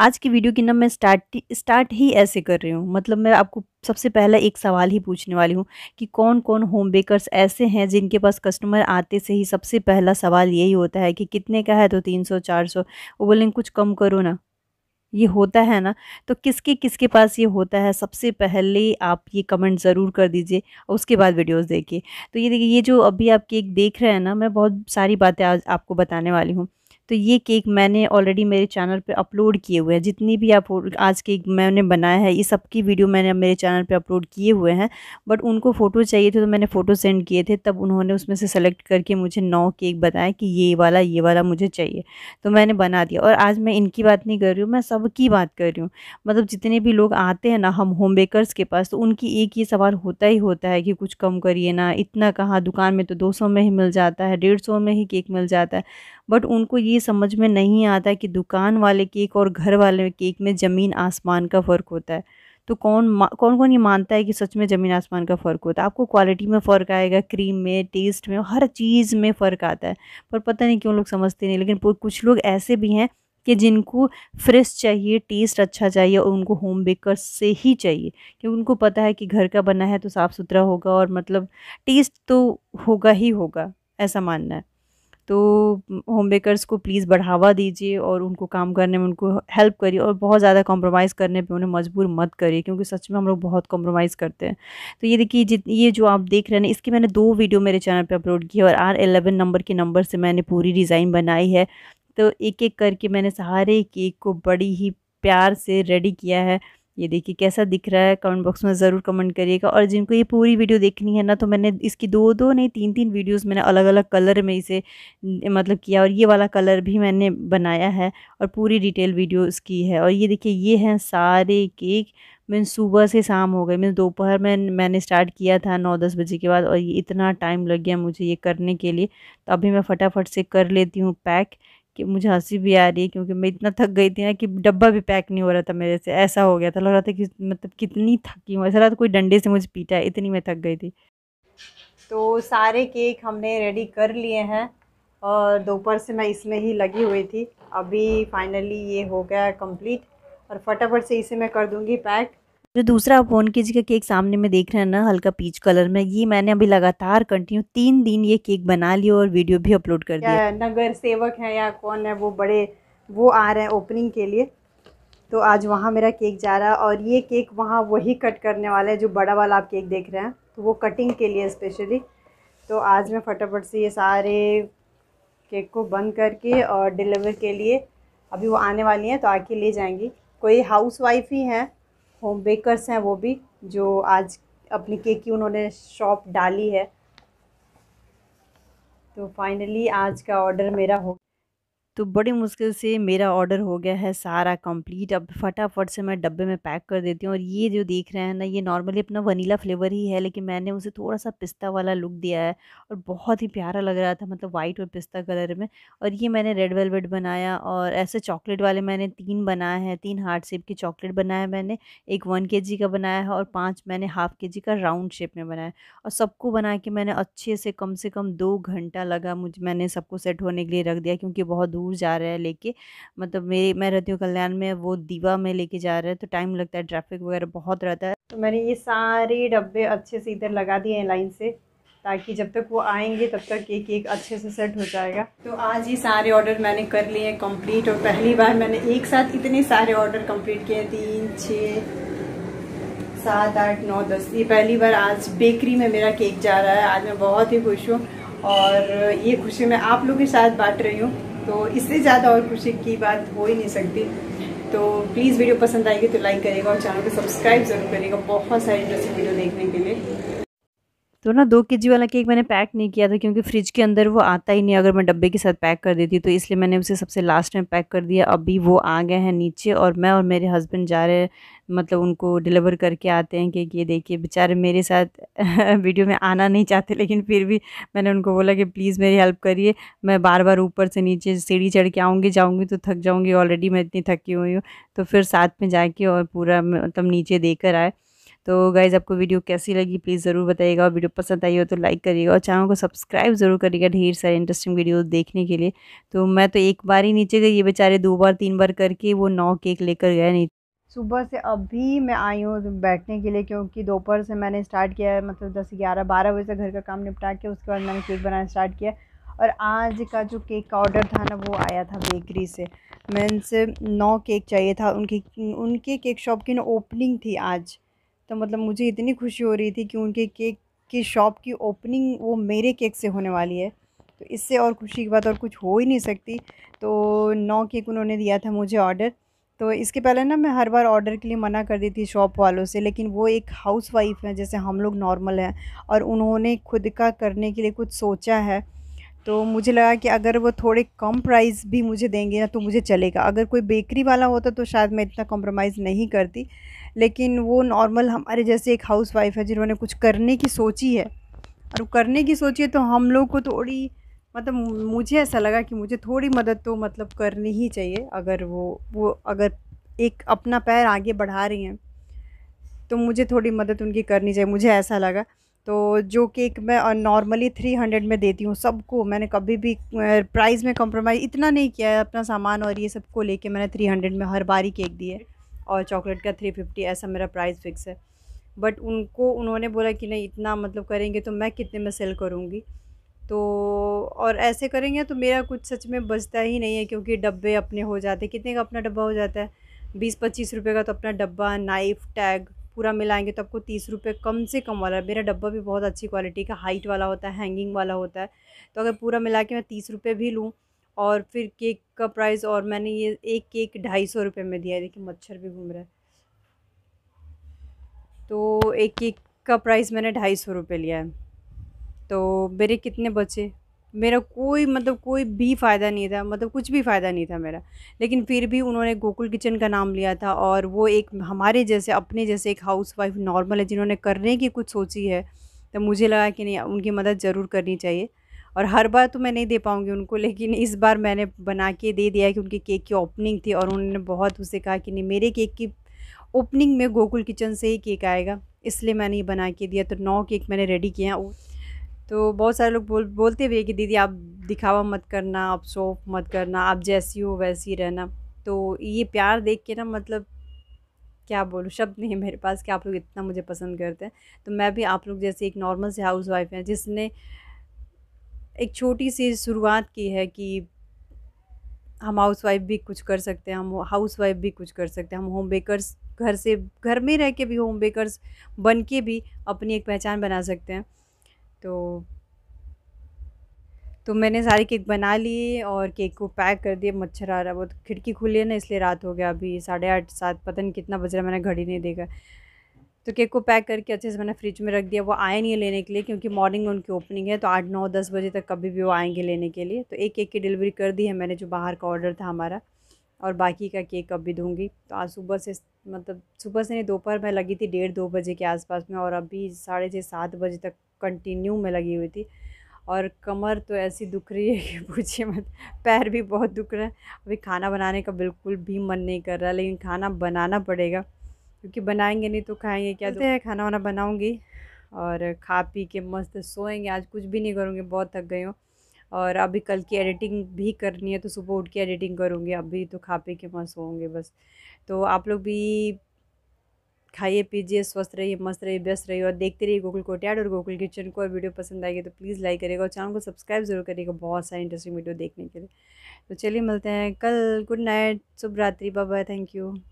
आज की वीडियो की ना मैं स्टार्ट स्टार्ट ही ऐसे कर रही हूँ मतलब मैं आपको सबसे पहला एक सवाल ही पूछने वाली हूँ कि कौन कौन होम बेकर्स ऐसे हैं जिनके पास कस्टमर आते से ही सबसे पहला सवाल यही होता है कि कितने का है तो तीन सौ चार सौ वो बोलेंगे कुछ कम करो ना ये होता है ना तो किसके किसके पास ये होता है सबसे पहले आप ये कमेंट ज़रूर कर दीजिए और उसके बाद वीडियोस देखिए तो ये देखिए ये जो अभी आप केक देख रहे हैं ना मैं बहुत सारी बातें आज आपको बताने वाली हूँ तो ये केक मैंने ऑलरेडी मेरे चैनल पे अपलोड किए हुए हैं जितनी भी आप आज केक मैंने बनाया है ये सबकी वीडियो मैंने मेरे चैनल पे अपलोड किए हुए हैं बट उनको फ़ोटो चाहिए थे तो मैंने फ़ोटो सेंड किए थे तब उन्होंने उसमें से सेलेक्ट करके मुझे नौ केक बताया कि ये वाला ये वाला मुझे चाहिए तो मैंने बना दिया और आज मैं इनकी बात नहीं कर रही हूँ मैं सबकी बात कर रही हूँ मतलब जितने भी लोग आते हैं ना हम होम बेकरस के पास तो उनकी एक ये सवाल होता ही होता है कि कुछ कम करिए ना इतना कहाँ दुकान में तो दो में ही मिल जाता है डेढ़ में ही केक मिल जाता है बट उनको ये समझ में नहीं आता कि दुकान वाले केक और घर वाले केक में ज़मीन आसमान का फ़र्क होता है तो कौन कौन कौन ये मानता है कि सच में ज़मीन आसमान का फ़र्क होता है आपको क्वालिटी में फ़र्क आएगा क्रीम में टेस्ट में हर चीज़ में फ़र्क आता है पर पता नहीं क्यों लोग समझते नहीं लेकिन कुछ लोग ऐसे भी हैं कि जिनको फ्रेश चाहिए टेस्ट अच्छा चाहिए और उनको होम बेकर से ही चाहिए क्योंकि उनको पता है कि घर का बना है तो साफ़ सुथरा होगा और मतलब टेस्ट तो होगा ही होगा ऐसा मानना है तो होम मेकर्स को प्लीज़ बढ़ावा दीजिए और उनको काम करने में उनको हेल्प करिए और बहुत ज़्यादा कॉम्प्रोमाइज़ करने पे उन्हें मजबूर मत करिए क्योंकि सच में हम लोग बहुत कॉम्प्रोमाइज़ करते हैं तो ये देखिए जित ये जो आप देख रहे हैं इसकी मैंने दो वीडियो मेरे चैनल पर अपलोड की और आर एलेवन नंबर के नंबर से मैंने पूरी डिज़ाइन बनाई है तो एक एक करके मैंने सारे केक को बड़ी ही प्यार से रेडी किया है ये देखिए कैसा दिख रहा है कमेंट बॉक्स में ज़रूर कमेंट करिएगा और जिनको ये पूरी वीडियो देखनी है ना तो मैंने इसकी दो दो नहीं तीन तीन वीडियोस मैंने अलग अलग कलर में इसे मतलब किया और ये वाला कलर भी मैंने बनाया है और पूरी डिटेल वीडियो की है और ये देखिए ये हैं सारे केक मैंने सुबह से शाम हो गई मैंने दोपहर में मैंने स्टार्ट किया था नौ दस बजे के बाद और ये इतना टाइम लग गया मुझे ये करने के लिए तो अभी मैं फटाफट से कर लेती हूँ पैक कि मुझे हंसी भी आ रही है क्योंकि मैं इतना थक गई थी ना कि डब्बा भी पैक नहीं हो रहा था मेरे से ऐसा हो गया था लग रहा था कि मतलब कितनी थकी हूँ ऐसा लगा था कोई डंडे से मुझे पीटा है इतनी मैं थक गई थी तो सारे केक हमने रेडी कर लिए हैं और दोपहर से मैं इसमें ही लगी हुई थी अभी फाइनली ये हो गया कंप्लीट और फटाफट से इसे मैं कर दूँगी पैक जो दूसरा आप फोन कीजिए का केक सामने में देख रहे हैं ना हल्का पीच कलर में ये मैंने अभी लगातार कंटिन्यू तीन दिन ये केक बना लिया और वीडियो भी अपलोड कर दिया नगर सेवक है या कौन है वो बड़े वो आ रहे हैं ओपनिंग के लिए तो आज वहाँ मेरा केक जा रहा है और ये केक वहाँ वही कट करने वाला है जो बड़ा वाला आप केक देख रहे हैं तो वो कटिंग के लिए स्पेशली तो आज मैं फटाफट से ये सारे केक को बंद करके और डिलीवर के लिए अभी वो आने वाली हैं तो आके ले जाएंगी कोई हाउस वाइफ ही हैं होम बेकर्स हैं वो भी जो आज अपनी केक की उन्होंने शॉप डाली है तो फाइनली आज का ऑर्डर मेरा हो तो बड़ी मुश्किल से मेरा ऑर्डर हो गया है सारा कंप्लीट अब फटाफट से मैं डब्बे में पैक कर देती हूँ और ये जो देख रहे हैं ना ये नॉर्मली अपना वनीला फ्लेवर ही है लेकिन मैंने उसे थोड़ा सा पिस्ता वाला लुक दिया है और बहुत ही प्यारा लग रहा था मतलब वाइट और पिस्ता कलर में और ये मैंने रेड वेलवेट बनाया और ऐसे चॉकलेट वाले मैंने तीन बनाए हैं तीन हार्ट शेप के चॉकलेट बनाया मैंने एक वन के का बनाया है और पाँच मैंने हाफ़ के का राउंड शेप में बनाया और सबको बना के मैंने अच्छे से कम से कम दो घंटा लगा मुझे मैंने सबको सेट होने के लिए रख दिया क्योंकि बहुत दूर जा रहा है लेके मतलब मेरे मैं रहती हूँ कल्याण में वो दीवा में लेके जा रहा है तो टाइम लगता है ट्रैफिक वगैरह बहुत रहता है तो मैंने ये सारे डब्बे अच्छे से इधर लगा दिए हैं लाइन से ताकि जब तक वो आएंगे तब तक एक एक अच्छे से सेट हो जाएगा तो आज ही सारे ऑर्डर मैंने कर लिए हैं कंप्लीट और पहली बार मैंने एक साथ इतने सारे ऑर्डर कंप्लीट किए हैं तीन छः सात आठ नौ दस ये पहली बार आज बेकरी में मेरा केक जा रहा है आज मैं बहुत ही खुश हूँ और ये खुशी मैं आप लोगों के साथ बांट रही हूँ तो इससे ज़्यादा और खुशी की बात हो ही नहीं सकती तो प्लीज़ वीडियो पसंद आएगी तो लाइक करेगा और चैनल को सब्सक्राइब ज़रूर करेगा बहुत सारे इंटरेस्टिंग वीडियो देखने के लिए तो ना दो के वाला केक मैंने पैक नहीं किया था क्योंकि फ्रिज के अंदर वो आता ही नहीं अगर मैं डब्बे के साथ पैक कर देती तो इसलिए मैंने उसे सबसे लास्ट में पैक कर दिया अभी वो आ गए हैं नीचे और मैं और मेरे हस्बैंड जा रहे हैं मतलब उनको डिलीवर करके आते हैं कि ये देखिए बेचारे मेरे साथ वीडियो में आना नहीं चाहते लेकिन फिर भी मैंने उनको बोला कि प्लीज़ मेरी हेल्प करिए मैं बार बार ऊपर से नीचे सीढ़ी चढ़ के आऊँगी जाऊँगी तो थक जाऊँगी ऑलरेडी मैं इतनी थकी हुई हूँ तो फिर साथ में जाके और पूरा मतलब नीचे देकर आए तो गाइज़ आपको वीडियो कैसी लगी प्लीज़ ज़रूर बताइएगा और वीडियो पसंद आई हो तो लाइक करिएगा और चैनल को सब्सक्राइब ज़रूर करिएगा ढेर सारे इंटरेस्टिंग वीडियो देखने के लिए तो मैं तो एक बार ही नीचे गई ये बेचारे दो बार तीन बार करके वो नौ केक लेकर गए नीचे सुबह से अभी मैं आई हूँ बैठने के लिए क्योंकि दोपहर से मैंने स्टार्ट किया है मतलब दस ग्यारह बारह बजे से घर का काम निपटा के उसके बाद मैंने केक बनाना स्टार्ट किया और आज का जो केक का ऑर्डर था ना वो आया था बेकरी से मैं उनसे नौ केक चाहिए था उनकी उनके केक शॉप की ना ओपनिंग थी आज तो मतलब मुझे इतनी खुशी हो रही थी कि उनके केक की शॉप की ओपनिंग वो मेरे केक से होने वाली है तो इससे और खुशी की बात और कुछ हो ही नहीं सकती तो नौ केक उन्होंने दिया था मुझे ऑर्डर तो इसके पहले ना मैं हर बार ऑर्डर के लिए मना कर देती शॉप वालों से लेकिन वो एक हाउस वाइफ हैं जैसे हम लोग नॉर्मल हैं और उन्होंने खुद का करने के लिए कुछ सोचा है तो मुझे लगा कि अगर वो थोड़े कम प्राइस भी मुझे देंगे ना तो मुझे चलेगा अगर कोई बेकरी वाला होता तो शायद मैं इतना कॉम्प्रोमाइज़ नहीं करती लेकिन वो नॉर्मल हमारे जैसे एक हाउस वाइफ है जिन्होंने कुछ करने की सोची है और करने की सोची है तो हम लोग को थोड़ी मतलब मुझे ऐसा लगा कि मुझे थोड़ी मदद तो मतलब करनी ही चाहिए अगर वो वो अगर एक अपना पैर आगे बढ़ा रही हैं तो मुझे थोड़ी मदद उनकी करनी चाहिए मुझे ऐसा लगा तो जो केक मैं नॉर्मली थ्री हंड्रेड में देती हूँ सबको मैंने कभी भी प्राइस में कॉम्प्रोमाइज़ इतना नहीं किया है अपना सामान और ये सबको लेके मैंने थ्री हंड्रेड में हर बारी केक दिए और चॉकलेट का थ्री फिफ्टी ऐसा मेरा प्राइस फिक्स है बट उनको उन्होंने बोला कि नहीं इतना मतलब करेंगे तो मैं कितने में सेल करूँगी तो और ऐसे करेंगे तो मेरा कुछ सच में बचता ही नहीं है क्योंकि डब्बे अपने हो जाते कितने का अपना डब्बा हो जाता है बीस पच्चीस रुपये का तो अपना डब्बा नाइफ़ टैग पूरा मिलाएंगे तो आपको तीस रुपये कम से कम वाला मेरा डब्बा भी बहुत अच्छी क्वालिटी का हाइट वाला होता है हैंगिंग वाला होता है तो अगर पूरा मिला के मैं तीस रुपये भी लूँ और फिर केक का प्राइस और मैंने ये एक केक ढाई सौ रुपये में दिया है देखिए मच्छर भी घूम रहा है तो एक केक का प्राइस मैंने ढाई सौ रुपये लिया है तो मेरे कितने बचे मेरा कोई मतलब कोई भी फ़ायदा नहीं था मतलब कुछ भी फ़ायदा नहीं था मेरा लेकिन फिर भी उन्होंने गोकुल किचन का नाम लिया था और वो एक हमारे जैसे अपने जैसे एक हाउस वाइफ नॉर्मल है जिन्होंने करने की कुछ सोची है तो मुझे लगा कि नहीं उनकी मदद ज़रूर करनी चाहिए और हर बार तो मैं नहीं दे पाऊँगी उनको लेकिन इस बार मैंने बना के दे दिया कि उनके केक की ओपनिंग थी और उन्होंने बहुत उसे कहा कि नहीं मेरे केक की ओपनिंग में गोकुल किचन से ही केक आएगा इसलिए मैंने ये बना के दिया तो नौ केक मैंने रेडी किए हैं तो बहुत सारे लोग बोल बोलते भी है कि दीदी आप दिखावा मत करना आप शोफ मत करना आप जैसी हो वैसी रहना तो ये प्यार देख के ना मतलब क्या बोलूँ शब्द नहीं है मेरे पास कि आप लोग इतना मुझे पसंद करते हैं तो मैं भी आप लोग जैसे एक नॉर्मल से हाउस वाइफ हैं जिसने एक छोटी सी शुरुआत की है कि हम हाउस वाइफ भी कुछ कर सकते हैं हम हाउस वाइफ भी कुछ कर सकते हैं हम होम बेकर्स घर से घर में रह के भी होम बेकर्स बन के भी अपनी एक पहचान बना सकते हैं तो तो मैंने सारी केक बना लिए और केक को पैक कर दिया मच्छर आ रहा वो तो खिड़की खुली है ना इसलिए रात हो गया अभी साढ़े आठ सात पता नहीं कितना बज रहा मैंने घड़ी नहीं देखा तो केक को पैक करके अच्छे से मैंने फ्रिज में रख दिया वो आए नहीं है लेने के लिए क्योंकि मॉर्निंग में उनकी ओपनिंग है तो आठ नौ दस बजे तक कभी भी वो आएंगे लेने के लिए तो एक केक की डिलीवरी कर दी है मैंने जो बाहर का ऑर्डर था हमारा और बाकी का केक अब भी दूँगी तो आज सुबह से मतलब सुबह से नहीं दोपहर में लगी थी डेढ़ दो बजे के आसपास में और अभी साढ़े छः सात बजे तक कंटिन्यू में लगी हुई थी और कमर तो ऐसी दुख रही है कि पूछिए मत पैर भी बहुत दुख रहा है अभी खाना बनाने का बिल्कुल भी मन नहीं कर रहा लेकिन खाना बनाना पड़ेगा क्योंकि बनाएंगे नहीं तो खाएंगे क्या तो खाना वाना बनाऊँगी और खा पी के मस्त सोएंगे आज कुछ भी नहीं करूँगी बहुत थक गई हूँ और अभी कल की एडिटिंग भी करनी है तो सुबह उठ के एडिटिंग करूँगी अभी तो खा पी के मस्त होंगे बस तो आप लोग भी खाइए पीजिए स्वस्थ रहिए मस्त रहिए व्यस्त रहिए और देखते रहिए गूगल कोटियाड और गोकुल किचन को और वीडियो पसंद आएगी तो प्लीज़ लाइक करिएगा और चैनल को सब्सक्राइब जरूर करिएगा बहुत सारे इंटरेस्टिंग वीडियो देखने के लिए तो चलिए मिलते हैं कल गुड नाइट शुभ रात्रि बाय बाय थैंक यू